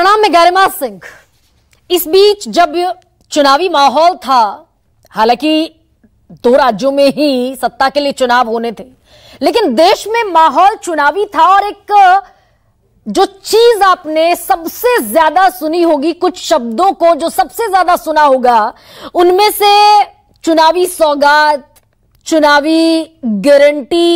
प्रणाम में गरिमा सिंह इस बीच जब चुनावी माहौल था हालांकि दो राज्यों में ही सत्ता के लिए चुनाव होने थे लेकिन देश में माहौल चुनावी था और एक जो चीज आपने सबसे ज्यादा सुनी होगी कुछ शब्दों को जो सबसे ज्यादा सुना होगा उनमें से चुनावी सौगात चुनावी गारंटी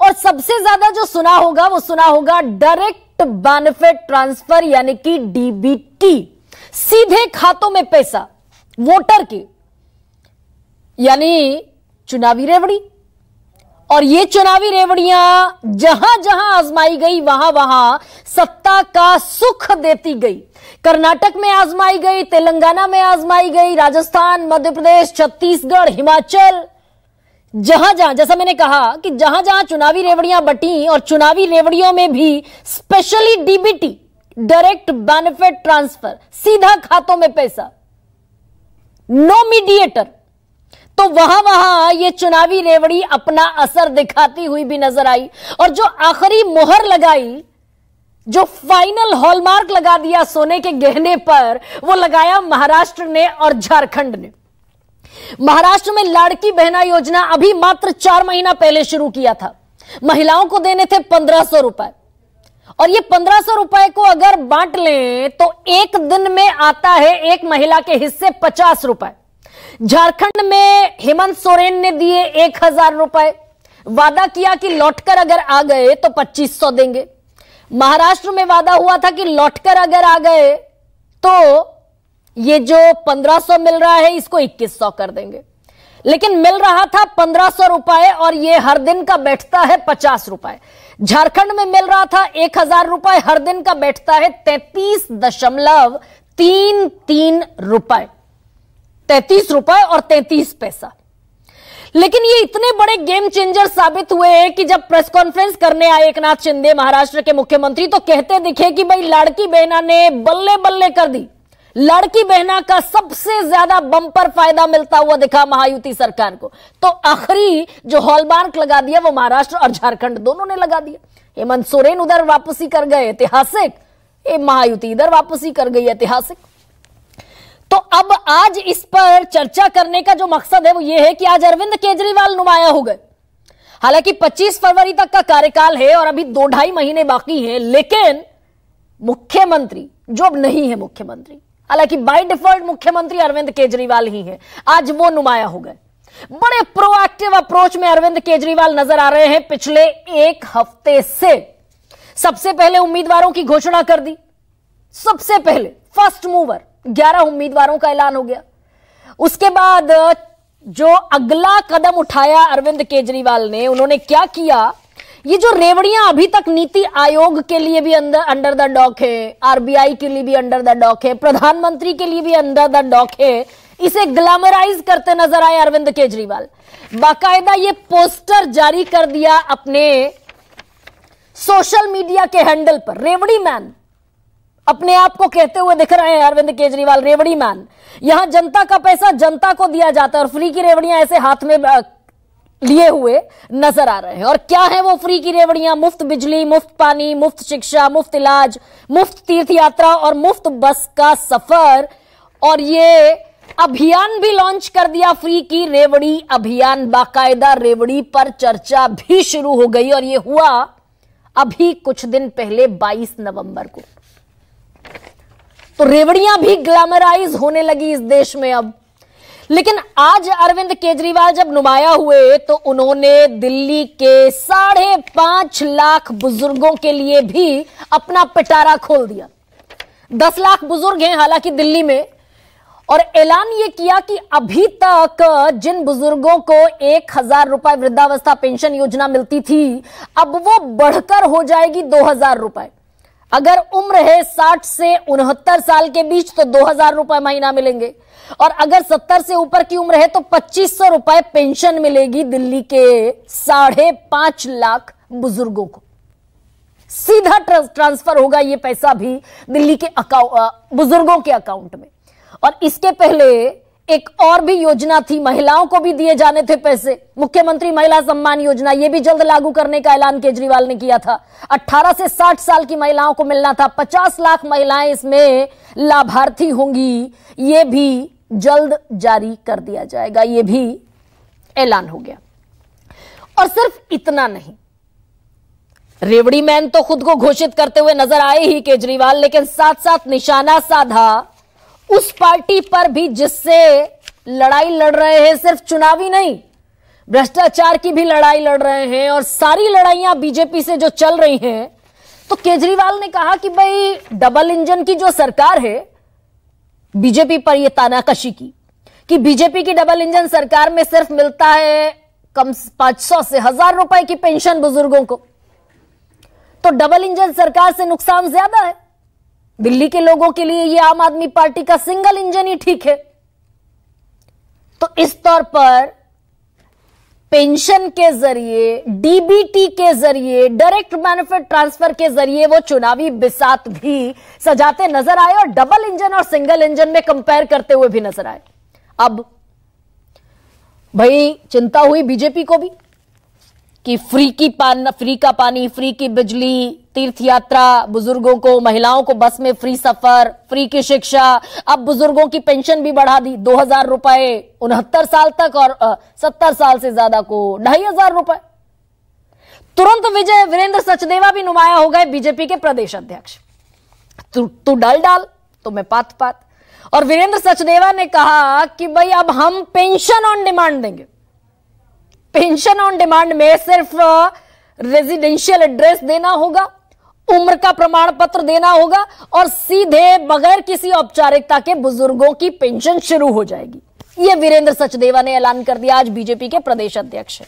और सबसे ज्यादा जो सुना होगा वो सुना होगा डायरेक्ट बेनिफिट तो ट्रांसफर यानी कि डीबीटी सीधे खातों में पैसा वोटर के यानी चुनावी रेवड़ी और ये चुनावी रेवड़ियां जहां जहां आजमाई गई वहां वहां सत्ता का सुख देती गई कर्नाटक में आजमाई गई तेलंगाना में आजमाई गई राजस्थान मध्य प्रदेश छत्तीसगढ़ हिमाचल जहां जहां जैसा मैंने कहा कि जहां जहां चुनावी रेवड़ियां बटी और चुनावी रेवड़ियों में भी specially DBT direct benefit transfer सीधा खातों में पैसा नो मीडिएटर तो वहां वहां ये चुनावी रेवड़ी अपना असर दिखाती हुई भी नजर आई और जो आखिरी मोहर लगाई जो फाइनल हॉलमार्क लगा दिया सोने के गहने पर वो लगाया महाराष्ट्र ने और झारखंड ने महाराष्ट्र में लाड़की बहना योजना अभी मात्र चार महीना पहले शुरू किया था महिलाओं को देने थे पंद्रह सौ रुपए और ये पंद्रह सौ रुपए को अगर बांट लें तो एक दिन में आता है एक महिला के हिस्से पचास रुपए झारखंड में हेमंत सोरेन ने दिए एक हजार रुपए वादा किया कि लौटकर अगर आ गए तो पच्चीस सौ देंगे महाराष्ट्र में वादा हुआ था कि लौटकर अगर आ गए तो ये जो 1500 मिल रहा है इसको 2100 कर देंगे लेकिन मिल रहा था पंद्रह सौ रुपए और ये हर दिन का बैठता है पचास रुपए झारखंड में मिल रहा था एक हजार रुपए हर दिन का बैठता है तैतीस दशमलव तीन तीन रुपए तैतीस रुपए और तैतीस पैसा लेकिन ये इतने बड़े गेम चेंजर साबित हुए हैं कि जब प्रेस कॉन्फ्रेंस करने आए एक नाथ शिंदे महाराष्ट्र के मुख्यमंत्री तो कहते दिखे कि भाई लाड़की बहना ने बल्ले बल्ले कर दी लड़की बहना का सबसे ज्यादा बंपर फायदा मिलता हुआ दिखा महायुति सरकार को तो आखिरी जो हॉलमार्क लगा दिया वो महाराष्ट्र और झारखंड दोनों ने लगा दिया हेमंत सोरेन उधर वापसी कर गए ऐतिहासिक महायुति इधर वापसी कर गई ऐतिहासिक तो अब आज इस पर चर्चा करने का जो मकसद है वो ये है कि आज अरविंद केजरीवाल नुमाया हो गए हालांकि 25 फरवरी तक का कार्यकाल है और अभी दो ढाई महीने बाकी हैं लेकिन मुख्यमंत्री जो अब नहीं है मुख्यमंत्री हालांकि बाय डिफॉल्ट मुख्यमंत्री अरविंद केजरीवाल ही हैं आज वो नुमाया हो गए बड़े प्रोएक्टिव अप्रोच में अरविंद केजरीवाल नजर आ रहे हैं पिछले एक हफ्ते से सबसे पहले उम्मीदवारों की घोषणा कर दी सबसे पहले फर्स्ट मूवर ग्यारह उम्मीदवारों का ऐलान हो गया उसके बाद जो अगला कदम उठाया अरविंद केजरीवाल ने उन्होंने क्या किया ये जो रेवड़ियां अभी तक नीति आयोग के लिए भी अंदर अंडर द डॉक है आरबीआई के लिए भी अंडर द डॉक है प्रधानमंत्री के लिए भी अंडर द डॉक है इसे ग्लैमराइज करते नजर आए अरविंद केजरीवाल बाकायदा ये पोस्टर जारी कर दिया अपने सोशल मीडिया के हैंडल पर रेवड़ी मैन अपने आप को कहते हुए दिख रहे हैं अरविंद केजरीवाल रेवड़ी मैन यहां जनता का पैसा जनता को दिया जाता है और फ्री की रेवड़ियां ऐसे हाथ में लिए हुए नजर आ रहे हैं और क्या है वो फ्री की रेवड़ियां मुफ्त बिजली मुफ्त पानी मुफ्त शिक्षा मुफ्त इलाज मुफ्त तीर्थ यात्रा और मुफ्त बस का सफर और ये अभियान भी लॉन्च कर दिया फ्री की रेवड़ी अभियान बाकायदा रेवड़ी पर चर्चा भी शुरू हो गई और ये हुआ अभी कुछ दिन पहले 22 नवंबर को तो रेवड़ियां भी ग्लैमराइज होने लगी इस देश में अब लेकिन आज अरविंद केजरीवाल जब नुमाया हुए तो उन्होंने दिल्ली के साढ़े पांच लाख बुजुर्गों के लिए भी अपना पिटारा खोल दिया दस लाख बुजुर्ग हैं हालांकि दिल्ली में और ऐलान यह किया कि अभी तक जिन बुजुर्गों को एक हजार रुपए वृद्धावस्था पेंशन योजना मिलती थी अब वो बढ़कर हो जाएगी दो हजार रुपए अगर उम्र है साठ से उनहत्तर साल के बीच तो दो हजार रुपए महीना मिलेंगे और अगर सत्तर से ऊपर की उम्र है तो पच्चीस सौ रुपए पेंशन मिलेगी दिल्ली के साढ़े पांच लाख बुजुर्गों को सीधा ट्रांसफर होगा यह पैसा भी दिल्ली के बुजुर्गों के अकाउंट में और इसके पहले एक और भी योजना थी महिलाओं को भी दिए जाने थे पैसे मुख्यमंत्री महिला सम्मान योजना यह भी जल्द लागू करने का ऐलान केजरीवाल ने किया था 18 से 60 साल की महिलाओं को मिलना था 50 लाख महिलाएं इसमें लाभार्थी होंगी यह भी जल्द जारी कर दिया जाएगा यह भी ऐलान हो गया और सिर्फ इतना नहीं रेवड़ी मैन तो खुद को घोषित करते हुए नजर आए ही केजरीवाल लेकिन साथ साथ निशाना साधा उस पार्टी पर भी जिससे लड़ाई लड़ रहे हैं सिर्फ चुनावी नहीं भ्रष्टाचार की भी लड़ाई लड़ रहे हैं और सारी लड़ाइयां बीजेपी से जो चल रही हैं तो केजरीवाल ने कहा कि भाई डबल इंजन की जो सरकार है बीजेपी पर यह तानाकशी की कि बीजेपी की डबल इंजन सरकार में सिर्फ मिलता है कम पांच सौ से हजार रुपए की पेंशन बुजुर्गों को तो डबल इंजन सरकार से नुकसान ज्यादा है दिल्ली के लोगों के लिए ये आम आदमी पार्टी का सिंगल इंजन ही ठीक है तो इस तौर पर पेंशन के जरिए डीबीटी के जरिए डायरेक्ट बेनिफिट ट्रांसफर के जरिए वो चुनावी बिसात भी सजाते नजर आए और डबल इंजन और सिंगल इंजन में कंपेयर करते हुए भी नजर आए अब भाई चिंता हुई बीजेपी को भी कि फ्री की पान फ्री का पानी फ्री की बिजली तीर्थ यात्रा बुजुर्गों को महिलाओं को बस में फ्री सफर फ्री की शिक्षा अब बुजुर्गों की पेंशन भी बढ़ा दी दो हजार रुपए उनहत्तर साल तक और सत्तर साल से ज्यादा को ढाई हजार रुपए तुरंत विजय वीरेंद्र सचदेवा भी नुमाया हो गए बीजेपी के प्रदेश अध्यक्ष तू तू डाल डाल तो मैं पात पात और वीरेंद्र सचदेवा ने कहा कि भाई अब हम पेंशन ऑन डिमांड देंगे पेंशन ऑन डिमांड में सिर्फ रेजिडेंशियल एड्रेस देना होगा उम्र का प्रमाण पत्र देना होगा और सीधे बगैर किसी औपचारिकता के बुजुर्गों की पेंशन शुरू हो जाएगी यह वीरेंद्र सचदेवा ने ऐलान कर दिया आज बीजेपी के प्रदेश अध्यक्ष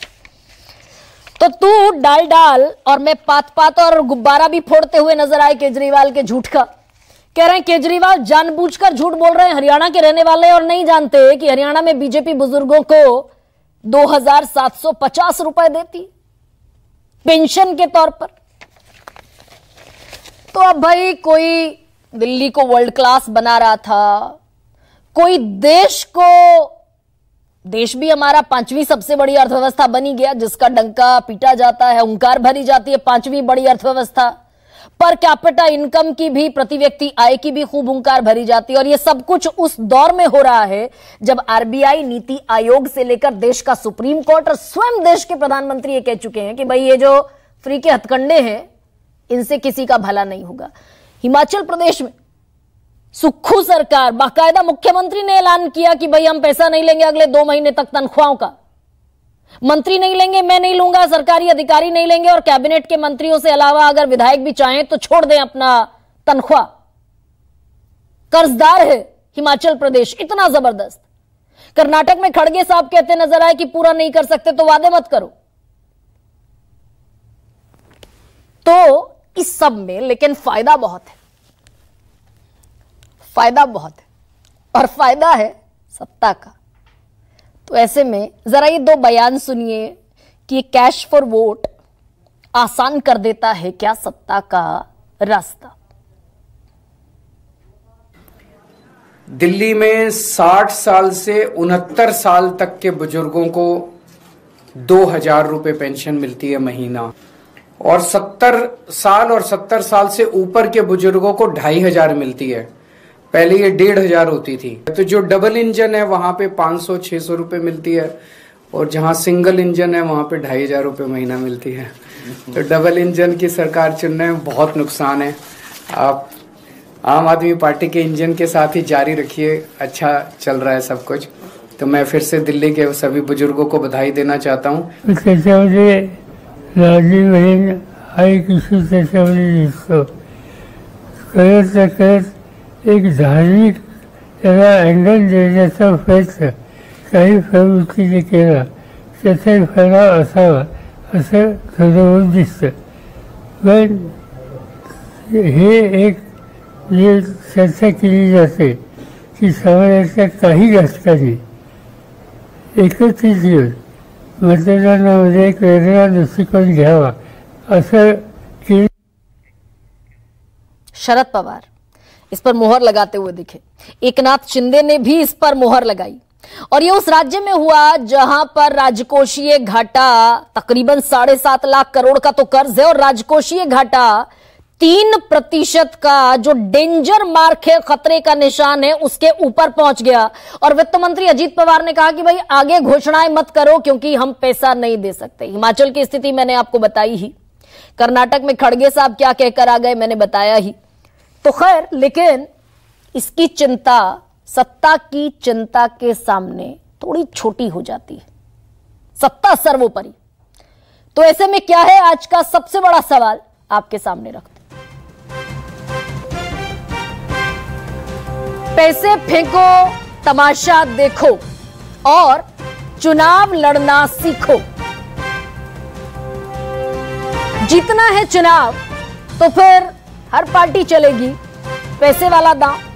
तो तू डाल डाल और मैं पात पात और गुब्बारा भी फोड़ते हुए नजर आए केजरीवाल के झूठ का कह रहे हैं केजरीवाल जानबूझकर झूठ बोल रहे हैं हरियाणा के रहने वाले और नहीं जानते कि हरियाणा में बीजेपी बुजुर्गों को दो हजार सात सौ पचास रुपए देती पेंशन के तौर पर तो अब भाई कोई दिल्ली को वर्ल्ड क्लास बना रहा था कोई देश को देश भी हमारा पांचवी सबसे बड़ी अर्थव्यवस्था बनी गया जिसका डंका पीटा जाता है ओंकार भरी जाती है पांचवी बड़ी अर्थव्यवस्था पर कैपिटा इनकम की भी प्रति व्यक्ति आय की भी खूब हुंकार भरी जाती है और ये सब कुछ उस दौर में हो रहा है जब आरबीआई नीति आयोग से लेकर देश का सुप्रीम कोर्ट और स्वयं देश के प्रधानमंत्री ये कह चुके हैं कि भाई ये जो फ्री के हथकंडे हैं इनसे किसी का भला नहीं होगा हिमाचल प्रदेश में सुखू सरकार बाकायदा मुख्यमंत्री ने ऐलान किया कि भाई हम पैसा नहीं लेंगे अगले दो महीने तक तनख्वाहों का मंत्री नहीं लेंगे मैं नहीं लूंगा सरकारी अधिकारी नहीं लेंगे और कैबिनेट के मंत्रियों से अलावा अगर विधायक भी चाहें तो छोड़ दें अपना तनख्वाह कर्जदार है हिमाचल प्रदेश इतना जबरदस्त कर्नाटक में खड़गे साहब कहते नजर आए कि पूरा नहीं कर सकते तो वादे मत करो तो इस सब में लेकिन फायदा बहुत है फायदा बहुत है और फायदा है सत्ता का तो ऐसे में ज़रा ये दो बयान सुनिए कि कैश फॉर वोट आसान कर देता है क्या सत्ता का रास्ता दिल्ली में 60 साल से उनहत्तर साल तक के बुजुर्गों को दो हजार रुपये पेंशन मिलती है महीना और सत्तर साल और सत्तर साल से ऊपर के बुजुर्गों को ढाई हजार मिलती है पहले ये डेढ़ हजार होती थी तो जो डबल इंजन है वहाँ पे पांच सौ छह सौ रूपये मिलती है और जहाँ सिंगल इंजन है वहाँ पे ढाई हजार रुपये महीना मिलती है तो डबल इंजन की सरकार चुनने में बहुत नुकसान है आप आम आदमी पार्टी के इंजन के साथ ही जारी रखिए अच्छा चल रहा है सब कुछ तो मैं फिर से दिल्ली के सभी बुजुर्गों को बधाई देना चाहता हूँ राजीव आई किसी से करत तो करत एक धार्मिक त्याला अँगल देण्याचा प्रयत्न काही प्रवृत्तीने केला त्याचाही फैलाव असावा असं ठरवून दिसतं पण हे एक जे म्हणजे चर्चा केली जाते की समाजातल्या काही घटकांनी एकत्रित येऊन मतदानामध्ये एक वेगळा दृष्टिकोन घ्यावा असं शरद पवार इस पर मोहर लगाते हुए दिखे एकनाथ शिंदे ने भी इस पर मोहर लगाई और यह उस राज्य में हुआ जहां पर राजकोषीय घाटा तकरीबन साढ़े सात लाख करोड़ का तो कर्ज है और राजकोषीय घाटा तीन प्रतिशत का जो डेंजर मार्क है खतरे का निशान है उसके ऊपर पहुंच गया और वित्त मंत्री अजीत पवार ने कहा कि भाई आगे घोषणाएं मत करो क्योंकि हम पैसा नहीं दे सकते हिमाचल की स्थिति मैंने आपको बताई ही कर्नाटक में खड़गे साहब क्या कहकर आ गए मैंने बताया ही तो खैर लेकिन इसकी चिंता सत्ता की चिंता के सामने थोड़ी छोटी हो जाती है सत्ता सर्वोपरि तो ऐसे में क्या है आज का सबसे बड़ा सवाल आपके सामने रखते पैसे फेंको तमाशा देखो और चुनाव लड़ना सीखो जीतना है चुनाव तो फिर हर पार्टी चलेगी पैसे वाला दांव